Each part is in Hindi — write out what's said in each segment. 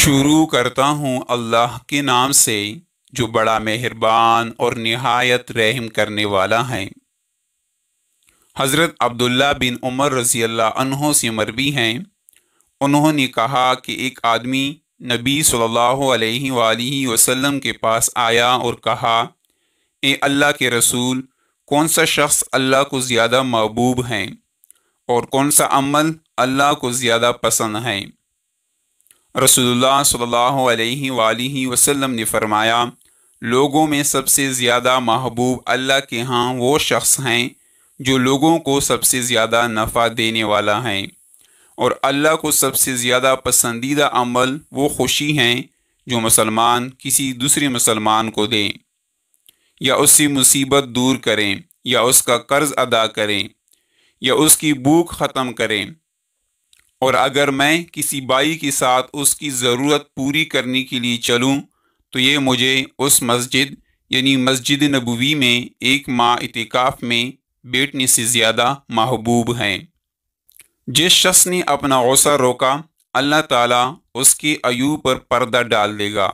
शुरू करता हूँ अल्लाह के नाम से जो बड़ा मेहरबान और नहायत रहम करने वाला है हज़रत अब्दुल्ला बिन उमर रज़ी अल्लाह से मरबी हैं उन्होंने कहा कि एक आदमी नबी सल्लल्लाहु अलैहि वसल्लम के पास आया और कहा ए अल्लाह के रसूल कौन सा शख्स अल्लाह को ज़्यादा महबूब हैं और कौन सा अमल अल्लाह को ज़्यादा पसंद हैं रसूलुल्लाह सल्लल्लाहु अलैहि वसल्लम ने फरमाया लोगों में सबसे ज़्यादा महबूब अल्लाह के यहाँ वो शख्स हैं जो लोगों को सबसे ज़्यादा नफ़ा देने वाला है और अल्लाह को सबसे ज़्यादा पसंदीदा अमल वो खुशी हैं जो मुसलमान किसी दूसरे मुसलमान को दें या उसकी मुसीबत दूर करें या उसका कर्ज़ अदा करें या उसकी भूख ख़त्म करें और अगर मैं किसी बाई के साथ उसकी ज़रूरत पूरी करने के लिए चलूँ तो ये मुझे उस मस्जिद यानी मस्जिद नबवी में एक माह इतिकाफ़ में बैठने से ज़्यादा महबूब हैं जिस शख्स ने अपना गौसा रोका अल्लाह ताला उसके अयूब पर पर्दा डाल देगा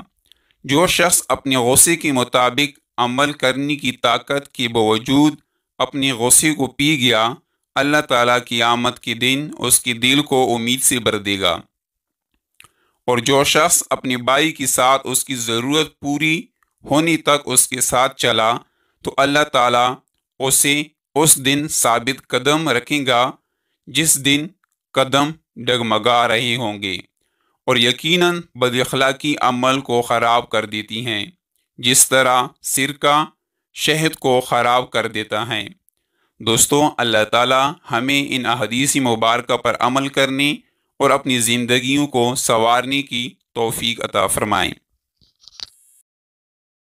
जो शख्स अपने गौसे के मुताबिक अमल करने की ताकत के बावजूद अपने गौसे को पी गया अल्लाह ताला की आमद के दिन उसके दिल को उम्मीद से भर देगा और जो शख्स अपने भाई के साथ उसकी ज़रूरत पूरी होने तक उसके साथ चला तो अल्लाह ताला उसे उस दिन साबित कदम रखेगा जिस दिन कदम डगमगा रहे होंगे और यकीनन बदखलाकी अमल को ख़राब कर देती हैं जिस तरह सिरका शहद को ख़राब कर देता है दोस्तों अल्लाह ताला हमें इन अहदीसी मुबारक पर अमल करने और अपनी ज़िंदगियों को संवारने की तौफीक अता फ़रमाएँ